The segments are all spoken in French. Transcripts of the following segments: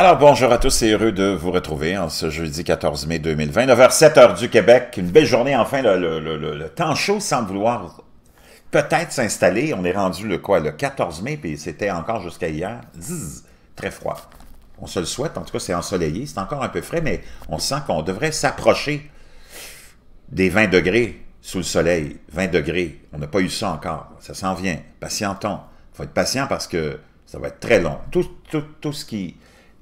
Alors bonjour à tous et heureux de vous retrouver en ce jeudi 14 mai 2020, 9 h 7 du Québec. Une belle journée enfin, le, temps chaud sans vouloir peut-être s'installer. On est rendu le quoi, le 14 mai, puis c'était encore jusqu'à hier, Zzz, très froid. On se le souhaite, en tout cas c'est ensoleillé, c'est encore un peu frais, mais on sent qu'on devrait s'approcher des 20 degrés sous le soleil, 20 degrés. On n'a pas eu ça encore, ça s'en vient, patientons. Il faut être patient parce que ça va être très long. tout, tout ce qui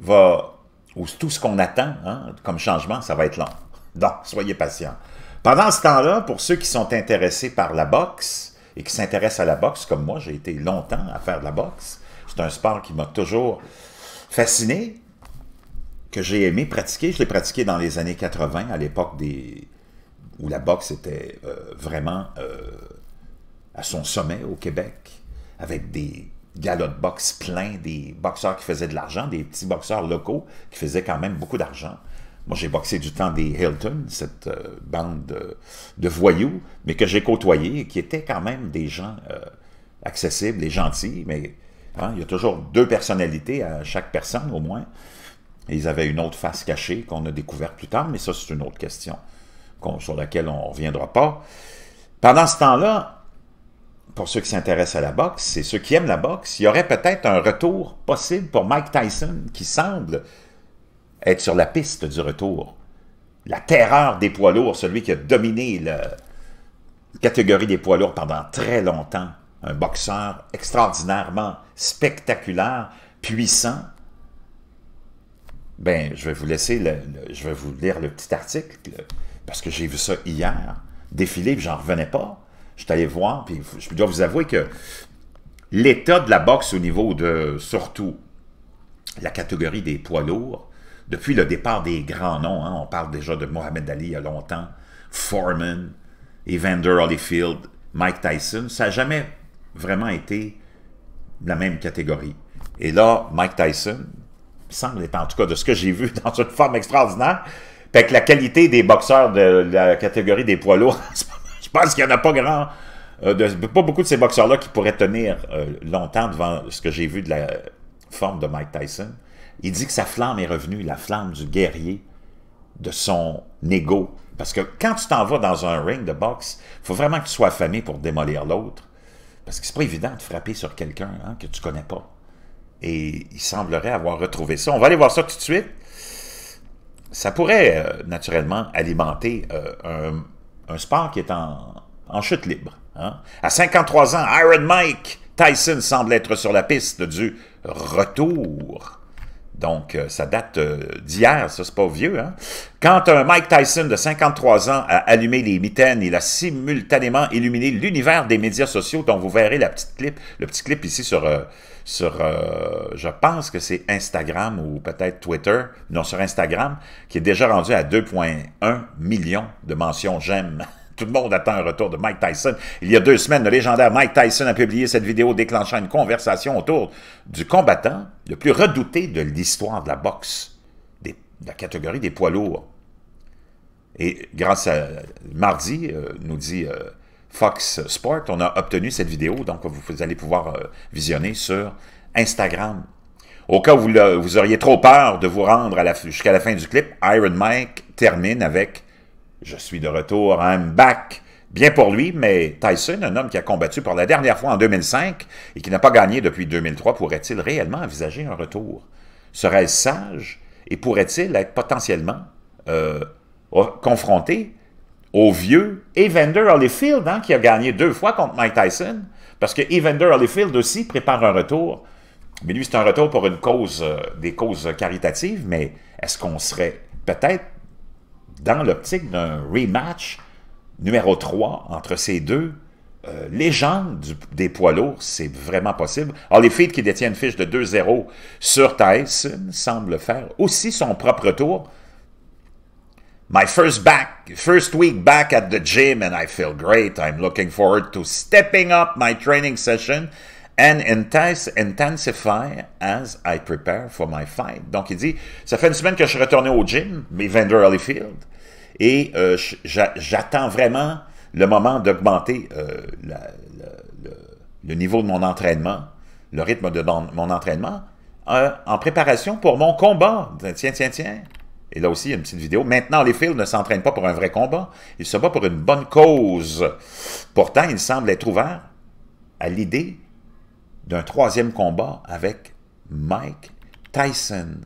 va, ou tout ce qu'on attend hein, comme changement, ça va être long. Donc, soyez patients. Pendant ce temps-là, pour ceux qui sont intéressés par la boxe et qui s'intéressent à la boxe, comme moi, j'ai été longtemps à faire de la boxe, c'est un sport qui m'a toujours fasciné, que j'ai aimé pratiquer. Je l'ai pratiqué dans les années 80, à l'époque des où la boxe était euh, vraiment euh, à son sommet au Québec, avec des galop de boxe plein des boxeurs qui faisaient de l'argent, des petits boxeurs locaux qui faisaient quand même beaucoup d'argent. Moi, j'ai boxé du temps des Hilton, cette euh, bande euh, de, voyous, mais que j'ai côtoyé, qui étaient quand même des gens euh, accessibles et gentils, mais hein, il y a toujours deux personnalités à chaque personne, au moins. ils avaient une autre face cachée qu'on a découverte plus tard, mais ça, c'est une autre question sur laquelle on ne reviendra pas. Pendant ce temps-là, pour ceux qui s'intéressent à la boxe et ceux qui aiment la boxe, il y aurait peut-être un retour possible pour Mike Tyson qui semble être sur la piste du retour. La terreur des poids lourds, celui qui a dominé la catégorie des poids lourds pendant très longtemps. Un boxeur extraordinairement spectaculaire, puissant. Ben, je vais vous laisser, je vais vous lire le petit article, parce que j'ai vu ça hier, défiler, j'en revenais pas. Je suis allé voir, puis je dois vous avouer que l'état de la boxe au niveau de, surtout, la catégorie des poids lourds, depuis le départ des grands noms, hein, on parle déjà de Mohamed Ali il y a longtemps, Foreman, Evander Holyfield, Mike Tyson, ça n'a jamais vraiment été la même catégorie. Et là, Mike Tyson, semble être en tout cas de ce que j'ai vu dans une forme extraordinaire, avec la qualité des boxeurs de la catégorie des poids lourds Je pense qu'il n'y en a pas grand... Euh, de, pas beaucoup de ces boxeurs-là qui pourraient tenir euh, longtemps devant ce que j'ai vu de la forme de Mike Tyson. Il dit que sa flamme est revenue, la flamme du guerrier, de son ego. Parce que quand tu t'en vas dans un ring de boxe, il faut vraiment que tu sois affamé pour démolir l'autre. Parce que c'est pas évident de frapper sur quelqu'un hein, que tu connais pas. Et il semblerait avoir retrouvé ça. On va aller voir ça tout de suite. Ça pourrait euh, naturellement alimenter un un sport qui est en, chute libre. Hein? À 53 ans, Iron Mike Tyson semble être sur la piste du retour. Donc, euh, ça date euh, d'hier, ça, c'est pas vieux. Hein? Quand un Mike Tyson de 53 ans a allumé les mitaines, il a simultanément illuminé l'univers des médias sociaux, dont vous verrez la petite clip, le petit clip ici sur, euh, sur je pense que c'est Instagram ou peut-être Twitter, non, sur Instagram, qui est déjà rendu à 2,1 millions de mentions j'aime tout le monde attend un retour de Mike Tyson. Il y a deux semaines, le légendaire Mike Tyson a publié cette vidéo déclenchant une conversation autour du combattant le plus redouté de l'histoire de la boxe, de la catégorie des poids lourds. Et grâce à mardi, euh, nous dit euh, Fox Sport, on a obtenu cette vidéo, donc vous allez pouvoir euh, visionner sur Instagram. Au cas où vous, vous auriez trop peur de vous rendre jusqu'à la fin du clip, Iron Mike termine avec je suis de retour, I'm back. Bien pour lui, mais Tyson, un homme qui a combattu pour la dernière fois en 2005 et qui n'a pas gagné depuis 2003, pourrait-il réellement envisager un retour? serait il sage et pourrait-il être potentiellement euh, oh, confronté au vieux Evander Holyfield, hein, qui a gagné deux fois contre Mike Tyson, parce que Evander Holyfield aussi prépare un retour, mais lui c'est un retour pour une cause, euh, des causes caritatives, mais est-ce qu'on serait peut-être dans l'optique d'un rematch numéro 3 entre ces deux euh, légendes des poids lourds, c'est vraiment possible. Alors, les filles qui détiennent fiche de 2-0 sur Tyson semble faire aussi son propre tour. My first back, first week back at the gym and I feel great. I'm looking forward to stepping up my training session and intensify as I prepare for my fight. Donc, il dit, ça fait une semaine que je suis retourné au gym, mais Vander Holyfield, et euh, j'attends vraiment le moment d'augmenter euh, le, niveau de mon entraînement, le rythme de mon, entraînement, euh, en préparation pour mon combat. Tiens, tiens, tiens. Et là aussi, il y a une petite vidéo. Maintenant, les fils ne s'entraînent pas pour un vrai combat. Ils se battent pour une bonne cause. Pourtant, il semble être ouvert à l'idée d'un troisième combat avec Mike Tyson.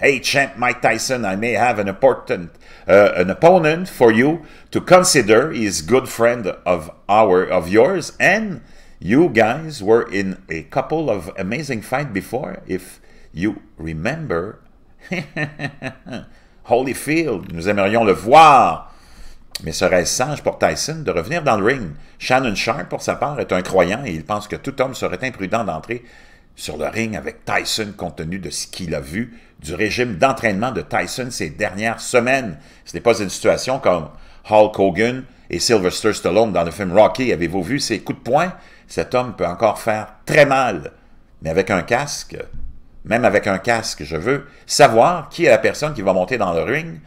Hey, champ Mike Tyson, I may have an important uh, an opponent for you to consider. He's good friend of our of yours, and you guys were in a couple of amazing fight before, if you remember. Holyfield, nous aimerions le voir mais serait-ce sage pour Tyson de revenir dans le ring? Shannon Sharp, pour sa part, est un croyant et il pense que tout homme serait imprudent d'entrer sur le ring avec Tyson compte tenu de ce qu'il a vu du régime d'entraînement de Tyson ces dernières semaines. Ce n'est pas une situation comme Hulk Hogan et Sylvester Stallone dans le film Rocky. Avez-vous vu ses coups de poing? Cet homme peut encore faire très mal. Mais avec un casque, même avec un casque, je veux savoir qui est la personne qui va monter dans le ring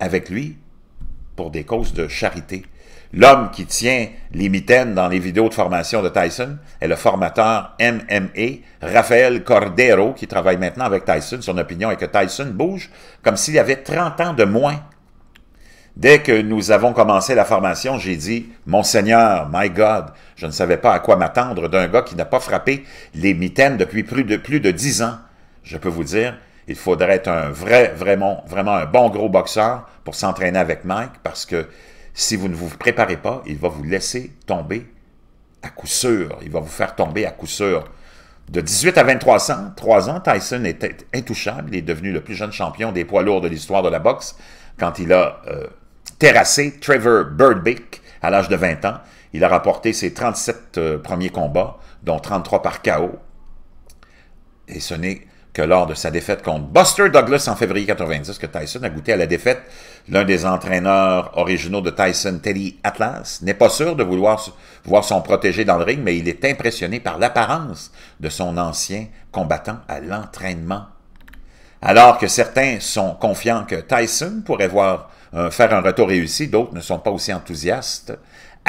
avec lui pour des causes de charité. L'homme qui tient les mitaines dans les vidéos de formation de Tyson est le formateur MME, Rafael Cordero, qui travaille maintenant avec Tyson. Son opinion est que Tyson bouge comme s'il avait 30 ans de moins. Dès que nous avons commencé la formation, j'ai dit « Monseigneur, my God, je ne savais pas à quoi m'attendre d'un gars qui n'a pas frappé les mitaines depuis plus de, plus de 10 ans. » Je peux vous dire il faudrait être un vrai, vraiment, vraiment un bon gros boxeur pour s'entraîner avec Mike parce que si vous ne vous préparez pas, il va vous laisser tomber à coup sûr. Il va vous faire tomber à coup sûr. De 18 à 23 ans, 3 ans, Tyson était intouchable. Il est devenu le plus jeune champion des poids lourds de l'histoire de la boxe quand il a euh, terrassé Trevor Birdbeck à l'âge de 20 ans. Il a rapporté ses 37 euh, premiers combats, dont 33 par KO. Et ce n'est que lors de sa défaite contre Buster Douglas en février 90 que Tyson a goûté à la défaite. L'un des entraîneurs originaux de Tyson, Teddy Atlas, n'est pas sûr de vouloir voir son protégé dans le ring, mais il est impressionné par l'apparence de son ancien combattant à l'entraînement. Alors que certains sont confiants que Tyson pourrait voir, euh, faire un retour réussi, d'autres ne sont pas aussi enthousiastes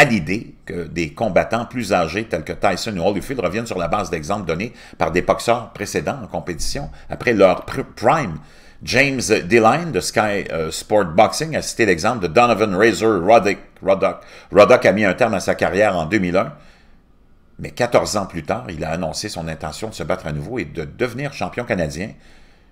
à l'idée que des combattants plus âgés tels que Tyson ou Holyfield reviennent sur la base d'exemples donnés par des boxeurs précédents en compétition après leur prime. James Deline de Sky euh, Sport Boxing a cité l'exemple de Donovan Razor Roddick. Roddick a mis un terme à sa carrière en 2001, mais 14 ans plus tard, il a annoncé son intention de se battre à nouveau et de devenir champion canadien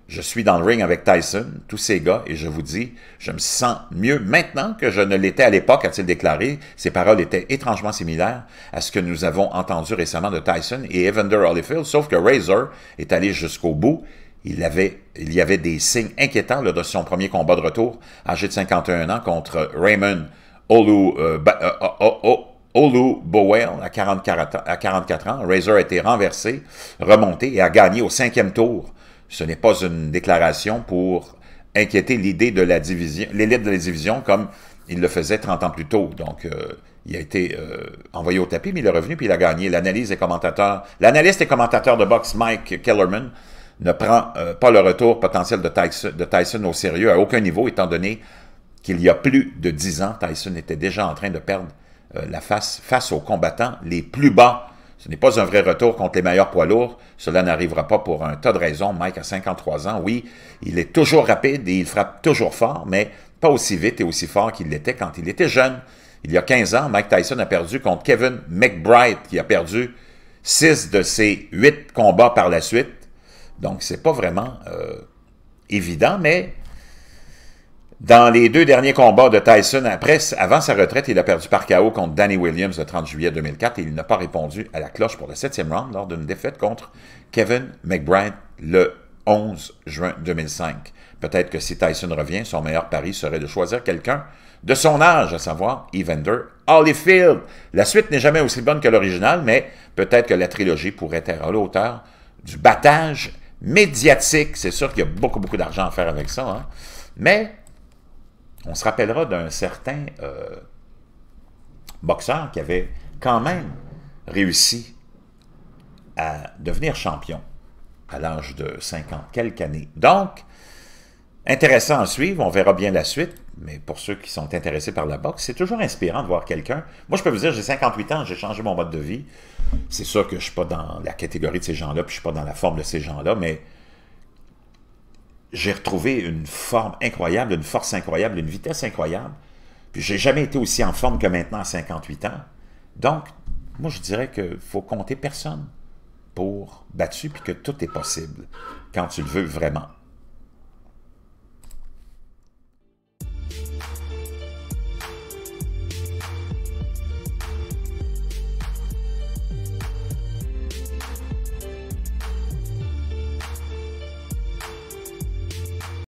je suis dans le ring avec Tyson, tous ces gars, et je vous dis, je me sens mieux maintenant que je ne l'étais à l'époque, a-t-il déclaré. Ses paroles étaient étrangement similaires à ce que nous avons entendu récemment de Tyson et Evander Holyfield, sauf que Razor est allé jusqu'au bout. Il, avait, il y avait des signes inquiétants lors de son premier combat de retour, âgé de 51 ans, contre Raymond Olu, euh, euh, oh, oh, oh, Olu Bowell à 44 ans. Razor a été renversé, remonté et a gagné au cinquième tour ce n'est pas une déclaration pour inquiéter l'idée de la division, l'élite de la division comme il le faisait 30 ans plus tôt. Donc, euh, il a été euh, envoyé au tapis, mais il est revenu puis il a gagné. L'analyse commentateur, l'analyste et commentateur de boxe Mike Kellerman ne prend euh, pas le retour potentiel de Tyson, de Tyson au sérieux à aucun niveau, étant donné qu'il y a plus de 10 ans, Tyson était déjà en train de perdre la face face aux combattants les plus bas ce n'est pas un vrai retour contre les meilleurs poids lourds. Cela n'arrivera pas pour un tas de raisons. Mike a 53 ans. Oui, il est toujours rapide et il frappe toujours fort, mais pas aussi vite et aussi fort qu'il l'était quand il était jeune. Il y a 15 ans, Mike Tyson a perdu contre Kevin McBride, qui a perdu 6 de ses 8 combats par la suite. Donc, c'est pas vraiment euh, évident, mais dans les deux derniers combats de Tyson après, avant sa retraite, il a perdu par KO contre Danny Williams le 30 juillet 2004 et il n'a pas répondu à la cloche pour le septième round lors d'une défaite contre Kevin McBride le 11 juin 2005. Peut-être que si Tyson revient, son meilleur pari serait de choisir quelqu'un de son âge, à savoir Evander Holyfield. La suite n'est jamais aussi bonne que l'original, mais peut-être que la trilogie pourrait être à l'auteur du battage médiatique. C'est sûr qu'il y a beaucoup, beaucoup d'argent à faire avec ça. Hein? Mais on se rappellera d'un certain euh, boxeur qui avait quand même réussi à devenir champion à l'âge de 50 quelques années. Donc, intéressant à suivre, on verra bien la suite, mais pour ceux qui sont intéressés par la boxe, c'est toujours inspirant de voir quelqu'un. Moi, je peux vous dire, j'ai 58 ans, j'ai changé mon mode de vie. C'est sûr que je ne suis pas dans la catégorie de ces gens-là, puis je ne suis pas dans la forme de ces gens-là, mais j'ai retrouvé une forme incroyable, une force incroyable, une vitesse incroyable. Puis j'ai jamais été aussi en forme que maintenant à 58 ans. Donc, moi, je dirais qu'il faut compter personne pour battu, puis que tout est possible quand tu le veux vraiment.